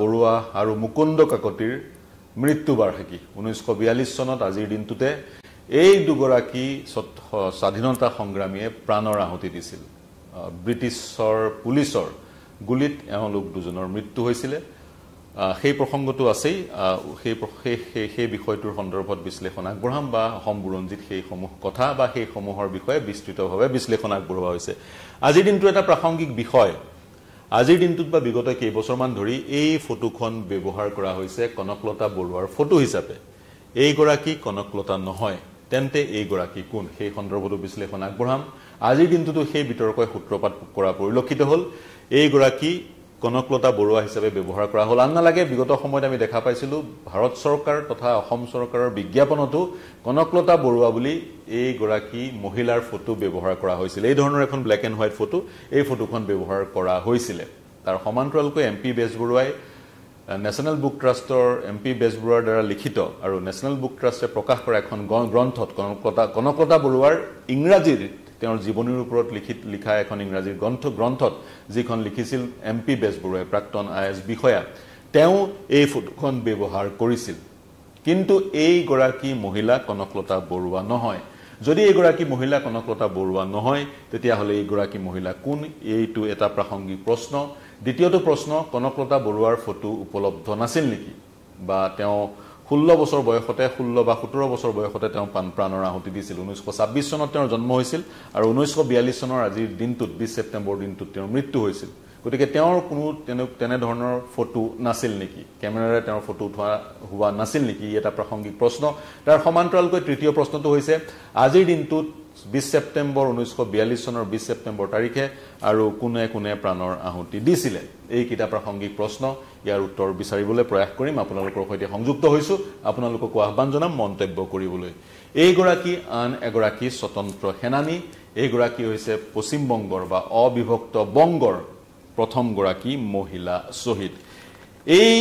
বৰুৱা আৰু মুকুন্দ কাকতিৰ মৃত্যু বাৰ্ষিকী ঊনৈছশ বিয়াল্লিছ চনত আজিৰ দিনটোতে এই দুগৰাকী স্বাধীনতা সংগ্ৰামীয়ে প্ৰাণৰ আহুতি দিছিল ব্ৰিটিছৰ পুলিচৰ গুলীত এওঁলোক দুজনৰ মৃত্যু হৈছিলে সেই প্ৰসংগটো আছেই সেই সেই সেই বিষয়টোৰ সন্দৰ্ভত বিশ্লেষণ আগবঢ়াম বা অসম বুৰঞ্জীত সেইসমূহ কথা বা সেইসমূহৰ বিষয়ে বিস্তৃতভাৱে বিশ্লেষণ আগবঢ়োৱা হৈছে আজিৰ দিনটো এটা প্ৰাসংগিক বিষয় আজিৰ দিনটোত বা বিগত কেইবছৰমান ধৰি এই ফটোখন ব্যৱহাৰ কৰা হৈছে কনকলতা বৰুৱাৰ ফটো হিচাপে এইগৰাকী কনকলতা নহয় তেন্তে এইগৰাকী কোন সেই সন্দৰ্ভতো বিশ্লেষণ আগবঢ়াম আজিৰ দিনটোতো সেই বিতৰ্কই সূত্ৰপাত কৰা পৰিলক্ষিত হ'ল এইগৰাকী কনকলতা বৰুৱা হিচাপে ব্যৱহাৰ কৰা হ'ল আন নালাগে বিগত সময়ত আমি দেখা পাইছিলোঁ ভাৰত চৰকাৰ তথা অসম চৰকাৰৰ বিজ্ঞাপনতো কনকলতা বৰুৱা বুলি এইগৰাকী মহিলাৰ ফটো ব্যৱহাৰ কৰা হৈছিলে এই ধৰণৰ এখন ব্লেক এণ্ড হোৱাইট ফটো এই ফটোখন ব্যৱহাৰ কৰা হৈছিলে তাৰ সমান্তৰালকৈ এম পি বেজবৰুৱাই নেশ্যনেল বুক ট্ৰাষ্টৰ এম পি বেজবৰুৱাৰ দ্বাৰা লিখিত আৰু নেশ্যনেল বুক ট্ৰাষ্টে প্ৰকাশ কৰা এখন গ্ৰন্থত কনকলতা কনকলতা বৰুৱাৰ ইংৰাজীৰ তেওঁৰ জীৱনীৰ ওপৰত লিখি লিখা এখন ইংৰাজী গ্ৰন্থ গ্ৰন্থত যিখন লিখিছিল এম পি বেজবৰুৱাই প্ৰাক্তন আই এছ বিষয়া তেওঁ এই ফটোখন ব্যৱহাৰ কৰিছিল কিন্তু এইগৰাকী মহিলা কনকলতা বৰুৱা নহয় যদি এইগৰাকী মহিলা কনকলতা বৰুৱা নহয় তেতিয়াহ'লে এইগৰাকী মহিলা কোন এইটো এটা প্ৰাসংগিক প্ৰশ্ন দ্বিতীয়টো প্ৰশ্ন কনকলতা বৰুৱাৰ ফটো উপলব্ধ নাছিল নেকি বা তেওঁ ষোল্ল বছৰ বয়সতে ষোল্ল বা সোতৰ বছৰ বয়সতে তেওঁ প্ৰাণৰ আহুতি দিছিল ঊনৈছশ ছাব্বিছ চনত তেওঁৰ জন্ম হৈছিল আৰু ঊনৈছশ বিয়াল্লিছ চনৰ আজিৰ দিনটোত বিছ ছেপ্টেম্বৰ দিনটোত তেওঁৰ মৃত্যু হৈছিল গতিকে তেওঁৰ কোনো তেনে তেনেধৰণৰ ফটো নাছিল নেকি কেমেৰাৰে তেওঁৰ ফটো উঠোৱা হোৱা নাছিল নেকি ই এটা প্ৰাসংগিক প্ৰশ্ন তাৰ সমান্তৰালকৈ তৃতীয় প্ৰশ্নটো হৈছে আজিৰ দিনটোত বিশ ছেপ্টেম্বৰ ঊনৈছশ বিয়াল্লিছ চনৰ বিছ ছেপ্টেম্বৰ তাৰিখে আৰু কোনে কোনে প্ৰাণৰ আহুতি দিছিলে এই কিতাপ প্ৰাসংগিক প্ৰশ্ন ইয়াৰ উত্তৰ বিচাৰিবলৈ প্ৰয়াস কৰিম আপোনালোকৰ সৈতে সংযুক্ত হৈছোঁ আপোনালোককো আহ্বান জনাম মন্তব্য কৰিবলৈ এইগৰাকী আন এগৰাকী স্বতন্ত্ৰ সেনানী এইগৰাকী হৈছে পশ্চিমবংগৰ বা অবিভক্ত বংগৰ প্ৰথমগৰাকী মহিলা শ্বহীদ এই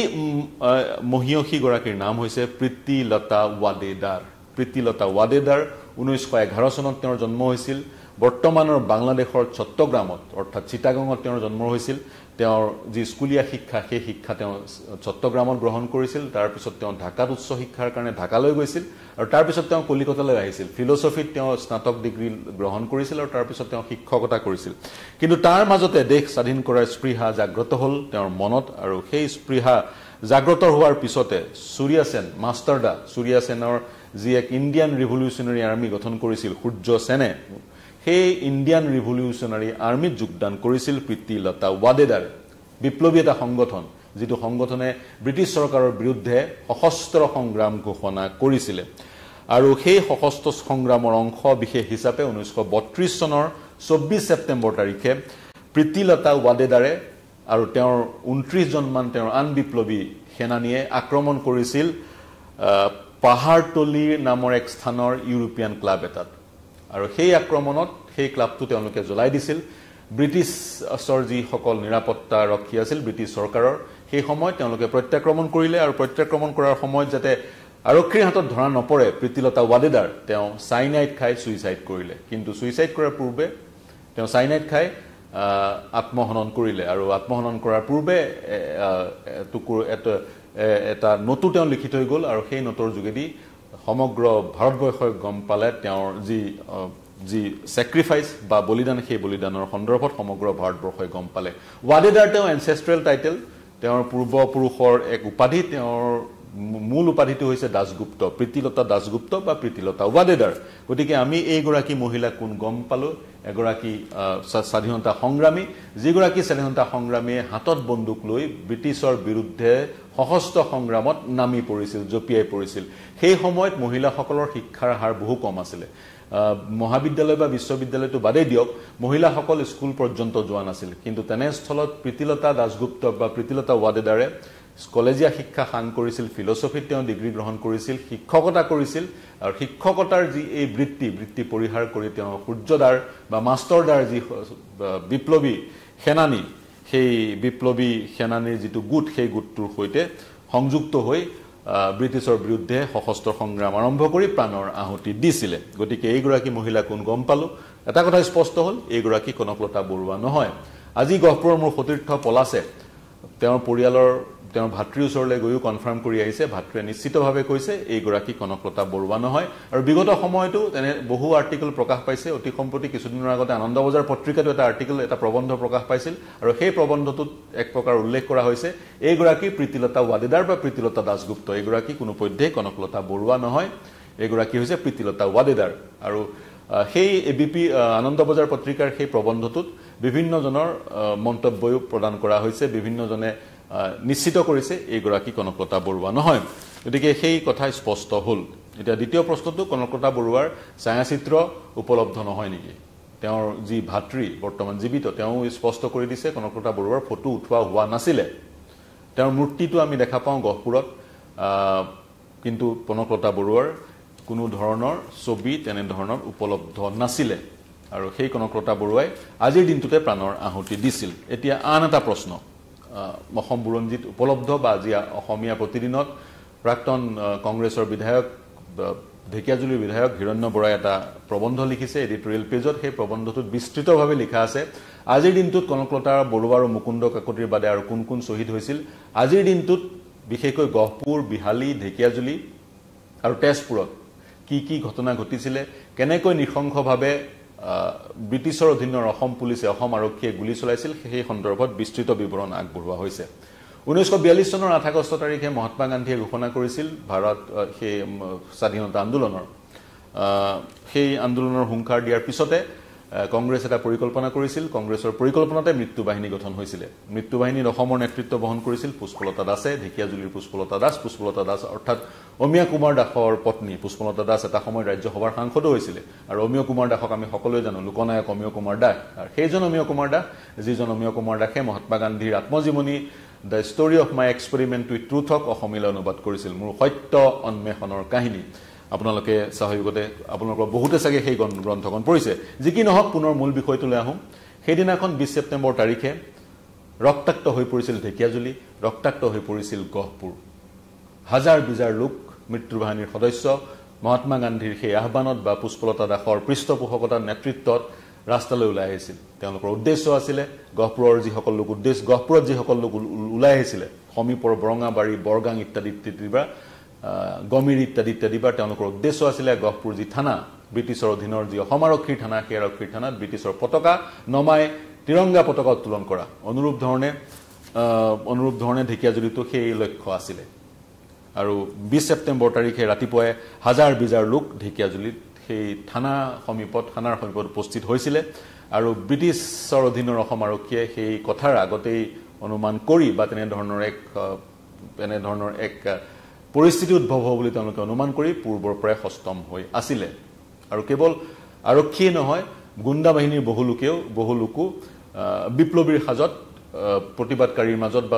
মহিয়সীগৰাকীৰ নাম হৈছে প্ৰীতিলতা ৱাদেদাৰ প্ৰীতিলতা ৱাদেদাৰ ঊনৈছশ এঘাৰ চনত তেওঁৰ জন্ম হৈছিল বৰ্তমানৰ বাংলাদেশৰ চট্টগ্ৰামত অৰ্থাৎ চিটাগঙত তেওঁৰ জন্ম হৈছিল তেওঁৰ যি স্কুলীয়া শিক্ষা সেই শিক্ষা তেওঁ চট্টগ্ৰামত গ্ৰহণ কৰিছিল তাৰপিছত তেওঁ ঢাকাত উচ্চ শিক্ষাৰ কাৰণে ঢাকালৈ গৈছিল আৰু তাৰপিছত তেওঁ কলিকতালৈ আহিছিল ফিলচফিত তেওঁ স্নাতক ডিগ্ৰী গ্ৰহণ কৰিছিল আৰু তাৰপিছত তেওঁ শিক্ষকতা কৰিছিল কিন্তু তাৰ মাজতে দেশ স্বাধীন কৰাৰ স্পৃহা জাগ্ৰত হ'ল তেওঁৰ মনত আৰু সেই স্পৃহা জাগ্ৰত হোৱাৰ পিছতে চুৰিয়া সেন মাষ্টাৰ দা চুৰিয়া সেনৰ যি এক ইণ্ডিয়ান ৰিভলিউচনাৰী আৰ্মি গঠন কৰিছিল সূৰ্য সেনে সেই ইণ্ডিয়ান ৰিভলিউচনাৰী আৰ্মিত যোগদান কৰিছিল প্ৰীতি লতা ৱাদেদাৰ বিপ্লৱী এটা সংগঠন যিটো সংগঠনে ব্ৰিটিছ চৰকাৰৰ বিৰুদ্ধে সশস্ত্ৰ সংগ্ৰাম ঘোষণা কৰিছিলে আৰু সেই সশস্ত্ৰ সংগ্ৰামৰ অংশ বিশেষ হিচাপে ঊনৈছশ বত্ৰিছ চনৰ চৌব্বিছ ছেপ্তেম্বৰ তাৰিখে প্ৰীতিলতা ৱাদেদাৰে আৰু তেওঁৰ ঊনত্ৰিছজনমান তেওঁৰ আন বিপ্লৱী সেনানীয়ে আক্ৰমণ কৰিছিল পাহাৰতলী নামৰ এক স্থানৰ ইউৰোপীয়ান ক্লাব এটাত আৰু সেই আক্ৰমণত সেই ক্লাবটো তেওঁলোকে জ্বলাই দিছিল ব্ৰিটিছৰ যিসকল নিৰাপত্তা ৰক্ষী আছিল ব্ৰিটিছ চৰকাৰৰ সেই সময়ত তেওঁলোকে প্ৰত্যাক্ৰমণ কৰিলে আৰু প্ৰত্যাক্ৰমণ কৰাৰ সময়ত যাতে আৰক্ষীৰ হাতত ধৰা নপৰে প্ৰীতিলতা ৱাদেদাৰ তেওঁ চাইনাইট খাই ছুইচাইড কৰিলে কিন্তু ছুইচাইড কৰাৰ পূৰ্বে তেওঁ চাইনাইট খাই আত্মহনন কৰিলে আৰু আত্মহনন কৰাৰ পূৰ্বে টুকুৰ এটা এটা নোটো তেওঁ লিখি থৈ গ'ল আৰু সেই নোটৰ যোগেদি সমগ্ৰ ভাৰতবৰ্ষই গম পালে তেওঁৰ যি যি চেক্ৰিফাইচ বা বলিদান সেই বলিদানৰ সন্দৰ্ভত সমগ্ৰ ভাৰতবৰ্ষই গম পালে ৱাদেদাৰ তেওঁ এনচেষ্ট্ৰেল টাইটেল তেওঁৰ পূৰ্বপুৰুষৰ এক উপাধি তেওঁৰ মূল উপাধিটো হৈছে দাসগুপ্ত প্ৰীতিলতা দাসগুপ্ত বা প্ৰীতিলতা ওৱাদেদাৰ গতিকে আমি এইগৰাকী মহিলাক কোন গম পালোঁ এগৰাকী স্বাধীনতা সংগ্ৰামী যিগৰাকী স্বাধীনতা সংগ্ৰামীয়ে হাতত বন্দুক লৈ ব্ৰিটিছৰ বিৰুদ্ধে সশস্ত্ৰ সংগ্ৰামত নামি পৰিছিল জঁপিয়াই পৰিছিল সেই সময়ত মহিলাসকলৰ শিক্ষাৰ হাৰ বহু কম আছিলে মহাবিদ্যালয় বা বিশ্ববিদ্যালয়টো বাদেই দিয়ক মহিলাসকল স্কুল পৰ্যন্ত যোৱা নাছিল কিন্তু তেনেস্থলত প্ৰীতিলতা দাসগুপ্ত বা প্ৰীতিলতা ৱাদেদাৰে কলেজীয়া শিক্ষা সান কৰিছিল ফিলচফিত তেওঁ ডিগ্ৰী গ্ৰহণ কৰিছিল শিক্ষকতা কৰিছিল আৰু শিক্ষকতাৰ যি এই বৃত্তি বৃত্তি পৰিহাৰ কৰি তেওঁ সূৰ্যদাৰ বা মাষ্টৰদাৰ যি বিপ্লৱী সেনানী সেই বিপ্লৱী সেনানীৰ যিটো গোট সেই গোটটোৰ সৈতে সংযুক্ত হৈ ব্ৰিটিছৰ বিৰুদ্ধে সশস্ত্ৰ সংগ্ৰাম আৰম্ভ কৰি প্ৰাণৰ আহুতি দিছিলে গতিকে এইগৰাকী মহিলা কোন গম পালোঁ এটা কথা স্পষ্ট হ'ল এইগৰাকী কনকলতা বৰুৱা নহয় আজি গহপুৰৰ মোৰ সতীৰ্থ পলাছে তেওঁৰ পৰিয়ালৰ তেওঁৰ ভাতৃৰ ওচৰলৈ গৈও কনফাৰ্ম কৰি আহিছে ভাতৃয়ে নিশ্চিতভাৱে কৈছে এইগৰাকী কনকলতা বৰুৱা নহয় আৰু বিগত সময়তো তেনে বহু আৰ্টিকল প্ৰকাশ পাইছে অতি সম্প্ৰতি কিছুদিনৰ আগতে আনন্দ বজাৰ পত্ৰিকাতো এটা আৰ্টিকেল এটা প্ৰবন্ধ প্ৰকাশ পাইছিল আৰু সেই প্ৰবন্ধটোত এক প্ৰকাৰ উল্লেখ কৰা হৈছে এইগৰাকী প্ৰীতিলতা ৱাদেদাৰ বা প্ৰীতিলতা দাসগুপ্ত এইগৰাকী কোনোপধ্যেই কনকলতা বৰুৱা নহয় এইগৰাকী হৈছে প্ৰীতিলতা ৱাদেদাৰ আৰু সেই এ বি পি আনন্দ বজাৰ পত্ৰিকাৰ সেই প্ৰবন্ধটোত বিভিন্নজনৰ মন্তব্যও প্ৰদান কৰা হৈছে বিভিন্নজনে নিশ্চিত কৰিছে এইগৰাকী কনকলতা বৰুৱা নহয় গতিকে সেই কথাই স্পষ্ট হ'ল এতিয়া দ্বিতীয় প্ৰশ্নটো কনকলতা বৰুৱাৰ ছায়াচিত্ৰ উপলব্ধ নহয় নেকি তেওঁৰ যি ভাতৃ বৰ্তমান জীৱিত তেওঁ স্পষ্ট কৰি দিছে কনকলতা বৰুৱাৰ ফটো উঠোৱা হোৱা নাছিলে তেওঁৰ মূৰ্তিটো আমি দেখা পাওঁ গহপুৰত কিন্তু কনকলতা বৰুৱাৰ কোনো ধৰণৰ ছবি তেনেধৰণৰ উপলব্ধ নাছিলে আৰু সেই কনকলতা বৰুৱাই আজিৰ দিনটোতে প্ৰাণৰ আহুতি দিছিল এতিয়া আন এটা প্ৰশ্ন অসম বুৰঞ্জীত উপলব্ধ বা আজি অসমীয়া প্ৰতিদিনত প্ৰাক্তন কংগ্ৰেছৰ বিধায়ক ঢেকীয়াজুলিৰ বিধায়ক হিৰণ্য বৰাই এটা প্ৰবন্ধ লিখিছে এডিটৰিয়েল পেজত সেই প্ৰবন্ধটোত বিস্তৃতভাৱে লিখা আছে আজিৰ দিনটোত কনকলতা বৰুৱা আৰু মুকুন্দ কাকতিৰ বাদে আৰু কোন কোন শ্বহীদ হৈছিল আজিৰ দিনটোত বিশেষকৈ গহপুৰ বিহালী ঢেকীয়াজুলি আৰু তেজপুৰত কি কি ঘটনা ঘটিছিলে কেনেকৈ নৃশংসভাৱে ব্ৰিটিছৰ অধীনৰ অসম পুলিচে অসম আৰক্ষীয়ে গুলী চলাইছিল সেই সন্দৰ্ভত বিস্তৃত বিৱৰণ আগবঢ়োৱা হৈছে ঊনৈছশ বিয়াল্লিছ চনৰ আঠ আগষ্ট তাৰিখে মহাত্মা গান্ধীয়ে ঘোষণা কৰিছিল ভাৰত সেই স্বাধীনতা আন্দোলনৰ সেই আন্দোলনৰ হুংকাৰ দিয়াৰ পিছতে কংগ্ৰেছ এটা পৰিকল্পনা কৰিছিল কংগ্ৰেছৰ পৰিকল্পনাতে মৃত্যু বাহিনী গঠন হৈছিলে মৃত্যু বাহিনীত অসমৰ নেতৃত্ব বহন কৰিছিল পুষ্পলতা দাসে ঢেকীয়াজুলিৰ পুষ্পলতা দাস পুষ্পলতা দাস অৰ্থাৎ অমিয়া কুমাৰ দাসৰ পত্নী পুষ্পলতা দাস এটা সময়ত ৰাজ্যসভাৰ সাংসদো হৈছিলে আৰু অমীয় কুমাৰ দাসক আমি সকলোৱে জানো লোকনায়ক অমীয় কুমাৰ দাস আৰু সেইজন অমীয় কুমাৰ দাস যিজন অমীয় কুমাৰ দাসে মহাত্মা গান্ধীৰ আম্মজীৱনী the story of my experiment with ট্ৰুথক অসমীয়ালৈ অনুবাদ কৰিছিল মোৰ সত্য অন্বেষণৰ কাহিনী আপোনালোকে স্বাভাৱিকতে আপোনালোকৰ বহুতে চাগে সেই গ্ৰন্থখন পঢ়িছে যি কি নহওক পুনৰ মূল বিষয়টোলৈ আহোঁ সেইদিনাখন বিছ ছেপ্টেম্বৰ তাৰিখে ৰক্তাক্ত হৈ পৰিছিল ঢেকীয়াজুলি ৰক্তাক্ত হৈ পৰিছিল গহপুৰ হাজাৰ বিজাৰ লোক মৃত্যু বাহিনীৰ সদস্য মহাত্মা গান্ধীৰ সেই আহ্বানত বা পুষ্পলতা দাসৰ পৃষ্ঠপোষকতাৰ নেতৃত্বত ৰাস্তালৈ ওলাই আহিছিল তেওঁলোকৰ উদ্দেশ্য আছিলে গহপুৰৰ যিসকল লোক উদ্দেশ্য গহপুৰত যিসকল লোক ওলাই আহিছিলে সমীপৰ বৰঙাবাৰী বৰগাং ইত্যাদি ইত্যাদিৰ পৰা গমিৰ ইত্যাদি ইত্যাদি বা তেওঁলোকৰ উদ্দেশ্য আছিলে গহপুৰ যি থানা ব্ৰিটিছৰ অধীনৰ যি অসম আৰক্ষীৰ থানা সেই আৰক্ষীৰ থানাত ব্ৰিটিছৰ পতাকা নমাই তিৰংগা পতাকা উত্তোলন কৰা অনুৰূপ ধৰণে অনুৰূপ ধৰণে ঢেকীয়াজুলিটো সেই লক্ষ্য আছিলে আৰু বিছ ছেপ্টেম্বৰ তাৰিখে ৰাতিপুৱাই হাজাৰ বিজাৰ লোক ঢেকীয়াজুলিত সেই থানা সমীপত থানাৰ সমীপত উপস্থিত হৈছিলে আৰু ব্ৰিটিছৰ অধীনৰ অসম আৰক্ষীয়ে সেই কথাৰ আগতেই অনুমান কৰি বা তেনেধৰণৰ এক এনেধৰণৰ এক পৰিস্থিতি উদ্ভৱ হ'ব বুলি তেওঁলোকে অনুমান কৰি পূৰ্বৰ পৰাই সষ্টম হৈ আছিলে আৰু কেৱল আৰক্ষীয়ে নহয় গুণ্ডা বাহিনীৰ বহু লোকেও বহু লোকো বিপ্লৱীৰ সাজত প্ৰতিবাদকাৰীৰ মাজত বা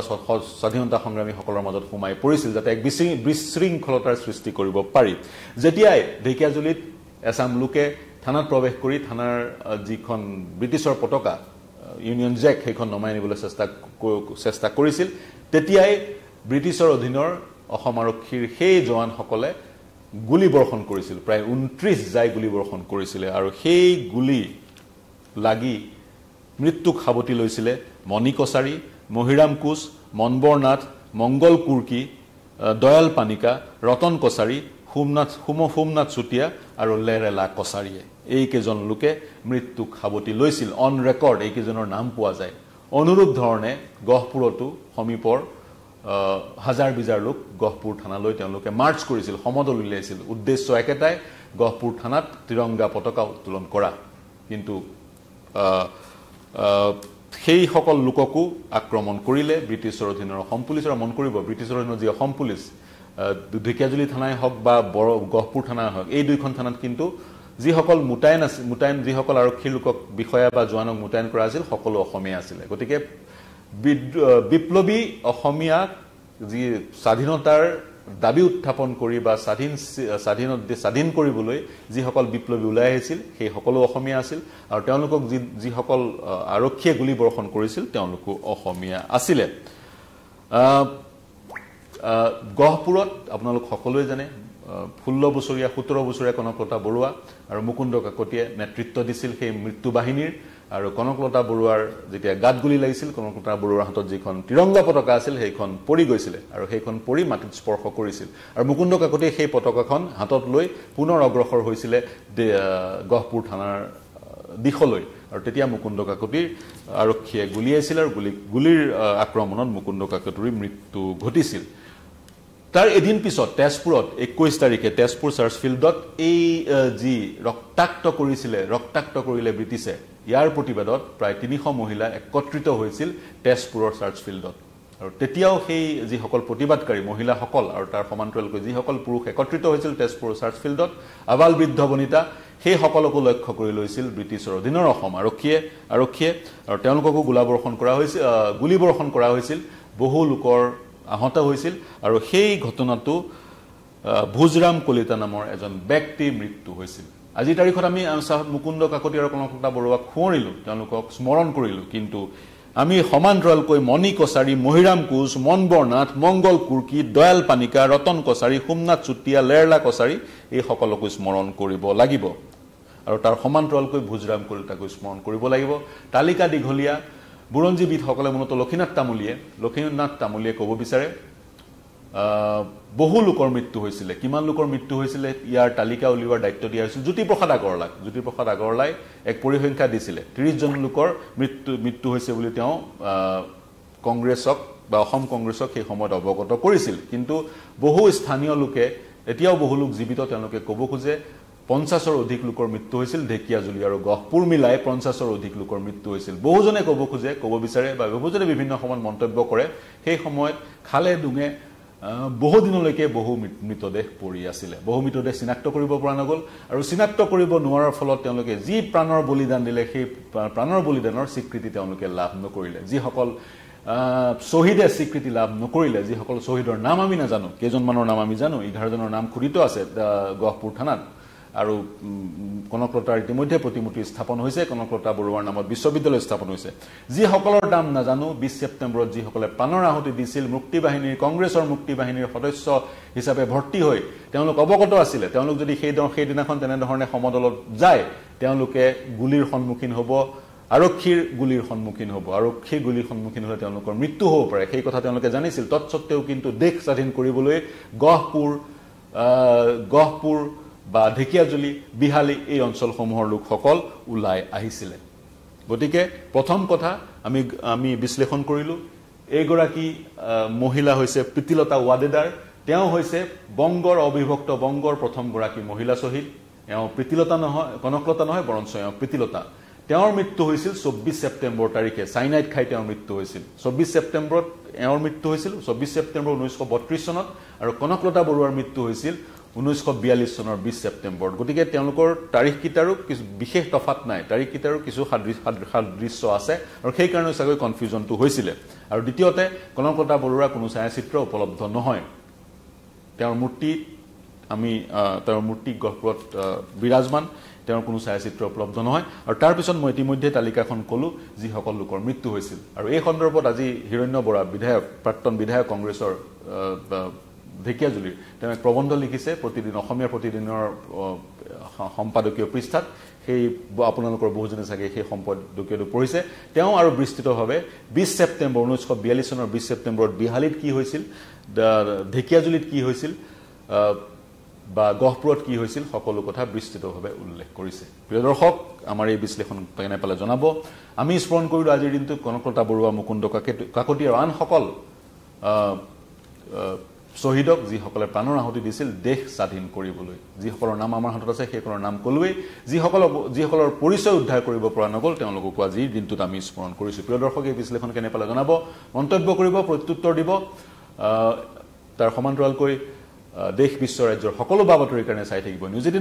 স্বাধীনতা সংগ্ৰামীসকলৰ মাজত সোমাই পৰিছিল যাতে এক বিশৃংখলতাৰ সৃষ্টি কৰিব পাৰি যেতিয়াই ঢেকীয়াজুলিত এছাম লোকে থানাত প্ৰৱেশ কৰি থানাৰ যিখন ব্ৰিটিছৰ পতাকা ইউনিয়ন জেক সেইখন নমাই আনিবলৈ চেষ্টা চেষ্টা কৰিছিল তেতিয়াই ব্ৰিটিছৰ অধীনৰ অসম আৰক্ষীৰ সেই জোৱানসকলে গুলীবৰ্ষণ কৰিছিল প্ৰায় ঊনত্ৰিছ যাই গুলীবৰ্ষণ কৰিছিলে আৰু সেই গুলী লাগি মৃত্যুক সাৱটি লৈছিলে মণি কছাৰী মহিৰাম কোচ মনবৰ নাথ মংগল কুৰ্কি দয়াল পানিকা ৰতন কছাৰী সোমনাথ সোম সোমনাথ চুতীয়া আৰু লেৰেলা কছাৰীয়ে এইকেইজন লোকে মৃত্যুক সাৱটি লৈছিল অন ৰেকৰ্ড এইকেইজনৰ নাম পোৱা যায় অনুৰূপ ধৰণে গহপুৰতো সমীপৰ হাজাৰ বিজাৰ লোক গহপুৰ থানালৈ তেওঁলোকে মাৰ্চ কৰিছিল সমদল উলিয়াইছিল উদ্দেশ্য একেটাই গহপুৰ থানাত তিৰংগা পতাকা উত্তোলন কৰা কিন্তু সেইসকল লোককো আক্ৰমণ কৰিলে ব্ৰিটিছৰ অধীনৰ অসম পুলিচৰ মন কৰিব ব্ৰিটিছৰ অধীনৰ যি অসম পুলিচ ঢেকীয়াজুলি থানাই হওক বা বৰ গহপুৰ থানাই হওক এই দুইখন থানাত কিন্তু যিসকল মোতায়েন আছিল মোতায়েন যিসকল আৰক্ষীৰ লোকক বিষয়া বা জোৱানক মোতায়েন কৰা আছিল সকলো অসমীয়া আছিলে গতিকে বিপ্লৱী অসমীয়াক যি স্বাধীনতাৰ দাবী উত্থাপন কৰি বা স্বাধীন স্বাধীন স্বাধীন কৰিবলৈ যিসকল বিপ্লৱী ওলাই আহিছিল সেই সকলো অসমীয়া আছিল আৰু তেওঁলোকক যি যিসকল আৰক্ষীয়ে গুলীবৰ্ষণ কৰিছিল তেওঁলোকো অসমীয়া আছিলে গহপুৰত আপোনালোক সকলোৱে জানে ষোল্ল বছৰীয়া সোতৰ বছৰীয়া কনকলতা বৰুৱা আৰু মুকুন্দ কাকতিয়ে নেতৃত্ব দিছিল সেই মৃত্যু বাহিনীৰ আৰু কনকলতা বৰুৱাৰ যেতিয়া গাত গুলি লাগিছিল কনকলতা বৰুৱাৰ হাতত যিখন তিৰংগা পতাকা আছিল সেইখন পৰি গৈছিলে আৰু সেইখন পৰি মাটিত স্পৰ্শ কৰিছিল আৰু মুকুন্দ কাকতিয়ে সেই পতাকাখন হাতত লৈ পুনৰ অগ্ৰসৰ হৈছিলে গহপুৰ থানাৰ দিশলৈ আৰু তেতিয়া মুকুন্দ কাকতিৰ আৰক্ষীয়ে গুলীয়াইছিল আৰু গুলী গুলীৰ আক্ৰমণত মুকুন্দ কাকতিৰ মৃত্যু ঘটিছিল তাৰ এদিন পিছত তেজপুৰত একৈছ তাৰিখে তেজপুৰ চাৰ্চ ফিল্ডত এই যি ৰক্তাক্ত কৰিছিলে ৰক্তাক্ত কৰিলে ব্ৰিটিছে ইয়াৰ প্ৰতিবাদত প্ৰায় তিনিশ মহিলা একত্ৰিত হৈছিল তেজপুৰৰ চাৰ্চ ফিল্ডত আৰু তেতিয়াও সেই যিসকল প্ৰতিবাদকাৰী মহিলাসকল আৰু তাৰ সমান্তৰালকৈ যিসকল পুৰুষ একত্ৰিত হৈছিল তেজপুৰৰ চাৰ্চ ফিল্ডত আবাল বৃদ্ধ বনিতা সেইসকলকো লক্ষ্য কৰি লৈছিল ব্ৰিটিছৰ অধীনৰ অসম আৰক্ষীয়ে আৰক্ষীয়ে আৰু তেওঁলোককো গোলাবৰ্ষণ কৰা হৈছিল গুলীবৰ্ষণ কৰা হৈছিল বহু লোকৰ আহত হৈছিল আৰু সেই ঘটনাটো ভোজৰাম কলিতা নামৰ এজন ব্যক্তিৰ মৃত্যু হৈছিল আজিৰ তাৰিখত আমি চাহ মুকুন্দ কাকতি আৰু কনকলতা বৰুৱাক সোঁৱৰিলোঁ তেওঁলোকক স্মৰণ কৰিলোঁ কিন্তু আমি সমান্তৰালকৈ মণি কছাৰী মহিৰাম কোঁচ মন বৰনাথ মংগল কুৰ্কি দয়াল পানিকা ৰতন কছাৰী সোমনাথ চুতীয়া লেৰলা কছাৰী এইসকলকো স্মৰণ কৰিব লাগিব আৰু তাৰ সমান্তৰালকৈ ভোজৰাম কৰি তাকো স্মৰণ কৰিব লাগিব তালিকা দীঘলীয়া বুৰঞ্জীবিদসকলে মূলতঃ লক্ষীনাথ তামুলীয়ে লক্ষীনাথ তামুলীয়ে ক'ব বিচাৰে বহু লোকৰ মৃত্যু হৈছিলে কিমান লোকৰ মৃত্যু হৈছিলে ইয়াৰ তালিকা উলিওৱাৰ দায়িত্ব দিয়া হৈছিল জ্যোতিপ্ৰসাদ আগৰৱালাক জ্যোতিপ্ৰসাদ আগৰৱালাই এক পৰিসংখ্যা দিছিলে ত্ৰিছজন লোকৰ মৃত্যু মৃত্যু হৈছে বুলি তেওঁ কংগ্ৰেছক বা অসম কংগ্ৰেছক সেই সময়ত অৱগত কৰিছিল কিন্তু বহু স্থানীয় লোকে এতিয়াও বহু লোক জীৱিত তেওঁলোকে ক'ব খোজে পঞ্চাছৰ অধিক লোকৰ মৃত্যু হৈছিল ঢেকীয়াজুলি আৰু গহপুৰ মিলাই পঞ্চাছৰ অধিক লোকৰ মৃত্যু হৈছিল বহুজনে ক'ব খোজে ক'ব বিচাৰে বা বহুজনে বিভিন্ন সময়ত মন্তব্য কৰে সেই সময়ত খালে ডুঙে বহু দিনলৈকে বহু মৃতদেহ পৰি আছিলে বহু মৃতদেহ চিনাক্ত কৰিব পৰা নগ'ল আৰু চিনাক্ত কৰিব নোৱাৰাৰ ফলত তেওঁলোকে যি প্ৰাণৰ বলিদান দিলে সেই প্ৰাণৰ বলিদানৰ স্বীকৃতি তেওঁলোকে লাভ নকৰিলে যিসকল শ্বহীদে স্বীকৃতি লাভ নকৰিলে যিসকল শ্বহীদৰ নাম আমি নাজানো কেইজনমানৰ নাম আমি জানো এঘাৰজনৰ নাম খুদিত আছে গহপুৰ থানাত আৰু কনকলতাৰ ইতিমধ্যে প্ৰতিমূৰ্তি স্থাপন হৈছে কনকলতা বৰুৱাৰ নামত বিশ্ববিদ্যালয় স্থাপন হৈছে যিসকলৰ নাম নাজানো বিছ ছেপ্টেম্বৰত যিসকলে পানৰ আহুতি দিছিল মুক্তি বাহিনীৰ কংগ্ৰেছৰ মুক্তি বাহিনীৰ সদস্য হিচাপে ভৰ্তি হৈ তেওঁলোক অৱগত আছিলে তেওঁলোক যদি সেই সেইদিনাখন তেনেধৰণে সমদলত যায় তেওঁলোকে গুলীৰ সন্মুখীন হ'ব আৰক্ষীৰ গুলীৰ সন্মুখীন হ'ব আৰক্ষীৰ গুলীৰ সন্মুখীন হ'লে তেওঁলোকৰ মৃত্যু হ'ব পাৰে সেই কথা তেওঁলোকে জানিছিল তৎসত্বেও কিন্তু দেশ স্বাধীন কৰিবলৈ গহপুৰ গহপুৰ বা ঢেকীয়াজুলি বিহালী এই অঞ্চলসমূহৰ লোকসকল ওলাই আহিছিলে গতিকে প্ৰথম কথা আমি আমি বিশ্লেষণ কৰিলোঁ এইগৰাকী মহিলা হৈছে প্ৰীতিলতা ৱাদেদাৰ তেওঁ হৈছে বংগৰ অবিভক্ত বংগৰ প্ৰথমগৰাকী মহিলা শ্বহীদ এওঁ প্ৰীতিলতা নহয় কনকলতা নহয় বৰঞ্চ এওঁ প্ৰীতিলতা তেওঁৰ মৃত্যু হৈছিল চৌব্বিছ ছেপ্টেম্বৰ তাৰিখে চাইনাইট খাই তেওঁৰ মৃত্যু হৈছিল চৌব্বিছ ছেপ্টেম্বৰত এওঁৰ মৃত্যু হৈছিল চৌব্বিছ ছেপ্টেম্বৰ ঊনৈছশ বত্ৰিছ চনত আৰু কনকলতা বৰুৱাৰ মৃত্যু হৈছিল ঊনৈছশ বিয়াল্লিছ চনৰ বিছ ছেপ্টেম্বৰত গতিকে তেওঁলোকৰ তাৰিখকেইটাৰো কিছু বিশেষ তফাত নাই তাৰিখকেইটাৰো কিছু সাদৃশ্য আছে আৰু সেইকাৰণে চাগৈ কনফিউজনটো হৈছিলে আৰু দ্বিতীয়তে কনকলতা বৰুৱাৰ কোনো ছায়াচিত্ৰ উপলব্ধ নহয় তেওঁৰ মূৰ্তি আমি তেওঁৰ মূৰ্তি গহপুৰত বিৰাজমান তেওঁৰ কোনো ছায়াচিত্ৰ উপলব্ধ নহয় আৰু তাৰপিছত মই ইতিমধ্যে তালিকাখন ক'লোঁ যিসকল লোকৰ মৃত্যু হৈছিল আৰু এই সন্দৰ্ভত আজি হিৰণ্য বৰা বিধায়ক প্ৰাক্তন বিধায়ক কংগ্ৰেছৰ ঢেকীয়াজুলিৰ তেওঁ এক প্ৰবন্ধ লিখিছে প্ৰতিদিন অসমীয়াৰ প্ৰতিদিনৰ সম্পাদকীয় পৃষ্ঠাত সেই আপোনালোকৰ বহুজনে চাগে সেই সম্পাদকীয়টো পঢ়িছে তেওঁ আৰু বিস্তৃতভাৱে বিছ ছেপ্টেম্বৰ ঊনৈছশ বিয়াল্লিছ চনৰ বিছ ছেপ্টেম্বৰত বিহালীত কি হৈছিল ঢেকীয়াজুলিত কি হৈছিল বা গহপুৰত কি হৈছিল সকলো কথা বিস্তৃতভাৱে উল্লেখ কৰিছে প্ৰিয় দৰ্শক আমাৰ এই বিশ্লেষণ কেনে পালে জনাব আমি স্মৰণ কৰিলোঁ আজিৰ দিনটো কনকলতা বৰুৱা মুকুন্দ কাকে কাকতি আৰু আনসকল শ্বহীদক যিসকলে প্ৰাণৰ আহুতি দিছিল দেশ স্বাধীন কৰিবলৈ যিসকলৰ নাম আমাৰ হাতত আছে সেইসকলৰ নাম ক'লোৱেই যিসকলৰ যিসকলৰ পৰিচয় উদ্ধাৰ কৰিব পৰা নগ'ল তেওঁলোককো আজিৰ দিনটোত আমি স্মৰণ কৰিছোঁ প্ৰিয় দৰ্শক এই বিশ্লেষণ কেনে পালে জনাব মন্তব্য কৰিব প্ৰত্যুত্তৰ দিব তাৰ সমান্তৰালকৈ দেশ বিশ্ব ৰাজ্যৰ সকলো বাতৰিৰ কাৰণে চাই থাকিব নিউজ এদিন